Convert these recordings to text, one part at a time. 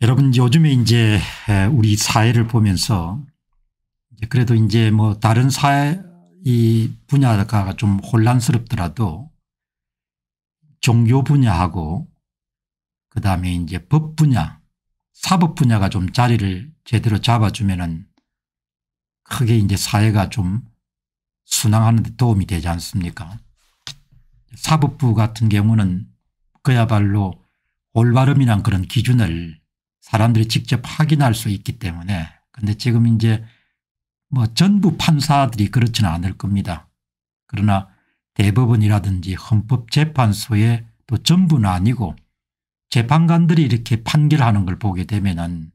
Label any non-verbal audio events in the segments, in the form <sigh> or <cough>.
여러분 요즘에 이제 우리 사회를 보면서 그래도 이제 뭐 다른 사회 이 분야가 좀 혼란스럽더라도 종교 분야하고 그 다음에 이제 법 분야 사법 분야가 좀 자리를 제대로 잡아주면은 크게 이제 사회가 좀 순항하는 데 도움이 되지 않습니까 사법부 같은 경우는 그야말로 올바름이란 그런 기준을 사람들이 직접 확인할 수 있기 때문에 근데 지금 이제 뭐 전부 판사들이 그렇지는 않을 겁니다. 그러나 대법원이라든지 헌법재판소에 또 전부는 아니고 재판관들이 이렇게 판결하는 걸 보게 되면은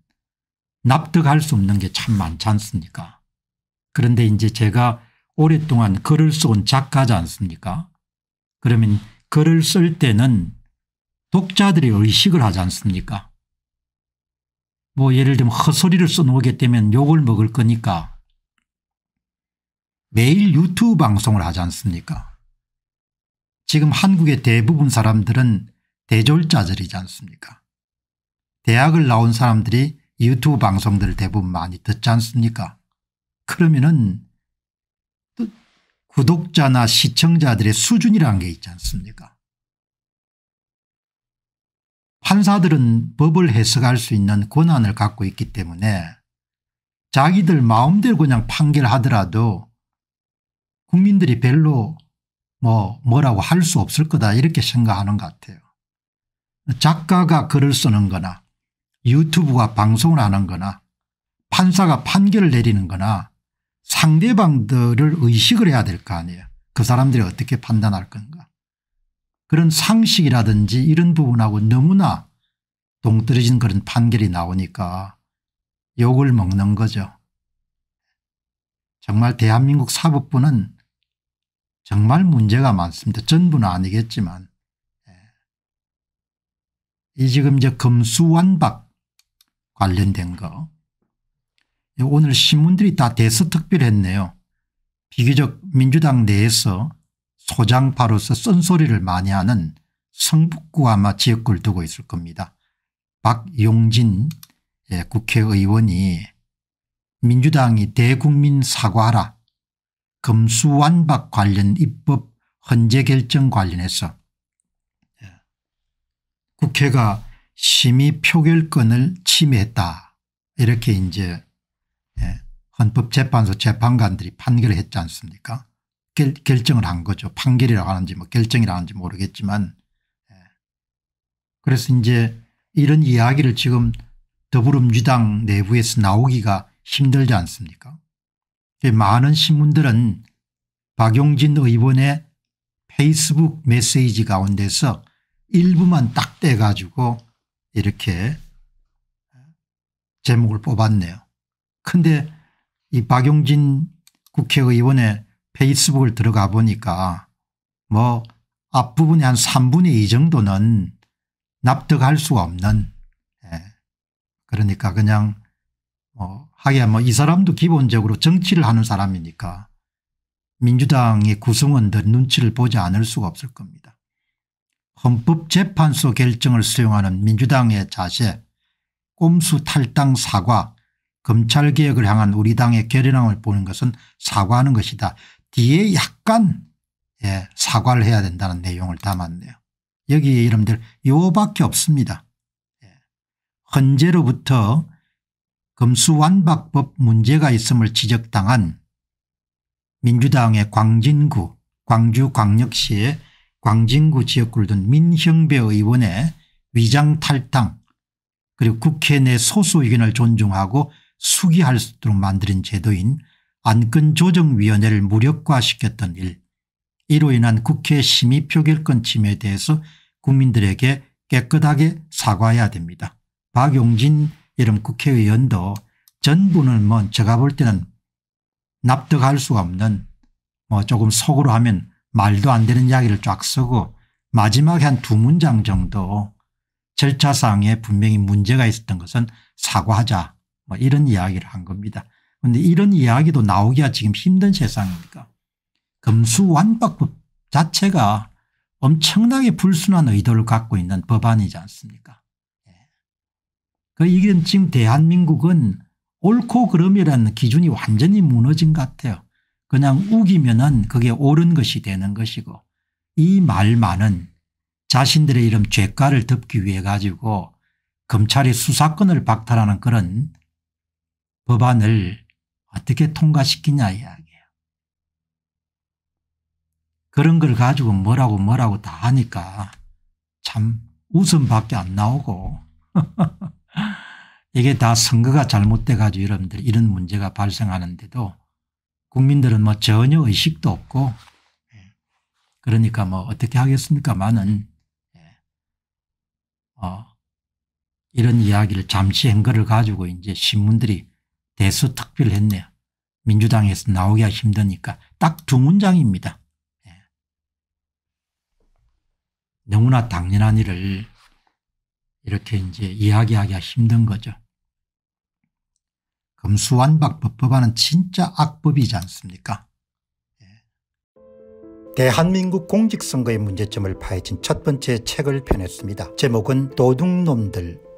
납득할 수 없는 게 참 많지 않습니까? 그런데 이제 제가 오랫동안 글을 쓴 작가지 않습니까? 그러면 글을 쓸 때는 독자들이 의식을 하지 않습니까? 뭐 예를 들면 헛소리를 써놓게 되면 욕을 먹을 거니까 매일 유튜브 방송을 하지 않습니까 지금 한국의 대부분 사람들은 대졸자들이지 않습니까 대학을 나온 사람들이 유튜브 방송들을 대부분 많이 듣지 않습니까 그러면은 구독자나 시청자들의 수준이라는 게 있지 않습니까 판사들은 법을 해석할 수 있는 권한을 갖고 있기 때문에 자기들 마음대로 그냥 판결하더라도 국민들이 별로 뭐 뭐라고 할 수 없을 거다 이렇게 생각하는 것 같아요. 작가가 글을 쓰는 거나 유튜브가 방송을 하는 거나 판사가 판결을 내리는 거나 상대방들을 의식을 해야 될 거 아니에요. 그 사람들이 어떻게 판단할 건가. 그런 상식이라든지 이런 부분하고 너무나 동떨어진 그런 판결이 나오니까 욕을 먹는 거죠. 정말 대한민국 사법부는 정말 문제가 많습니다. 전부는 아니겠지만 예. 이 지금 이제 금수완박 관련된 거 오늘 신문들이 다대서특별했네요 비교적 민주당 내에서 소장파로서 쓴소리를 많이 하는 성북구 아마 지역구를 두고 있을 겁니다. 박용진 예, 국회의원이 민주당이 대국민 사과하라 금수완박 관련 입법 헌재 결정 관련해서 예, 국회가 심의 표결권을 침해했다 이렇게 이제 예, 헌법재판소 재판관들이 판결을 했지 않습니까 결, 결정을 한 거죠. 판결이라고 하는지 뭐 결정이라고 하는지 모르겠지만 예. 그래서 이제 이런 이야기를 지금 더불어민주당 내부에서 나오기가 힘들지 않습니까 예, 많은 신문들은 박용진 의원의 페이스북 메시지 가운데서 일부만 딱 떼가지고 이렇게 예, 제목을 뽑았네요. 근데 이 박용진 국회의원의 페이스북을 들어가 보니까 뭐 앞부분의 한 3분의 2 정도는 납득할 수가 없는 예. 그러니까 그냥 뭐 하기야 뭐이 사람도 기본적으로 정치를 하는 사람이니까 민주당의 구성원들 눈치를 보지 않을 수가 없을 겁니다. 헌법재판소 결정을 수용하는 민주당의 자세 꼼수 탈당 사과 검찰개혁을 향한 우리 당의 결연함을 보는 것은 사과하는 것이다. 뒤에 약간 예, 사과를 해야 된다는 내용을 담았네요. 여기에 이름들 요밖에 없습니다. 예. 헌재로부터 금수완박법 문제가 있음을 지적당한 민주당의 광진구 광주광역시의 광진구 지역구를 둔 민형배 의원의 위장탈당 그리고 국회 내 소수 의견을 존중하고 수기할 수 있도록 만드는 제도인 안건조정위원회를 무력화시켰던 일 이로 인한 국회 심의 표결권 침해에 대해서 국민들에게 깨끗하게 사과해야 됩니다. 박용진 이름 국회의원도 전부는 뭐 제가 볼 때는 납득할 수가 없는 뭐 조금 속으로 하면 말도 안 되는 이야기를 쫙 쓰고 마지막에 한 두 문장 정도 절차상에 분명히 문제가 있었던 것은 사과하자 뭐 이런 이야기를 한 겁니다. 그런데 이런 이야기도 나오기가 지금 힘든 세상입니다 금수완박법 자체가 엄청나게 불순한 의도를 갖고 있는 법안이지 않습니까 예. 그 이건 지금 대한민국은 옳고 그름이라는 기준이 완전히 무너진 것 같아요. 그냥 우기면은 그게 옳은 것이 되는 것이고 이 말만은 자신들의 이런 죄가를 덮기 위해 가지고 검찰의 수사권을 박탈하는 그런 법안을 어떻게 통과시키냐 이야기예요. 그런 걸 가지고 뭐라고 뭐라고 다 하니까 참 웃음밖에 안 나오고 <laughs> 이게 다 선거가 잘못돼 가지고 여러분들 이런 문제가 발생하는데도 국민들은 뭐 전혀 의식도 없고 예. 그러니까 뭐 어떻게 하겠습니까만은 예. 어 이런 이야기를 잠시 한 거를 가지고 이제 신문들이 대수특필 했네요. 민주당에서 나오기가 힘드니까 딱 두 문장입니다. 예. 너무나 당연한 일을 이렇게 이제 이야기하기가 힘든 거죠. 금수완박 법법안은 진짜 악법이지 않습니까? 예. 대한민국 공직선거의 문제점을 파헤친 첫 번째 책을 펴냈습니다. 제목은 도둑놈들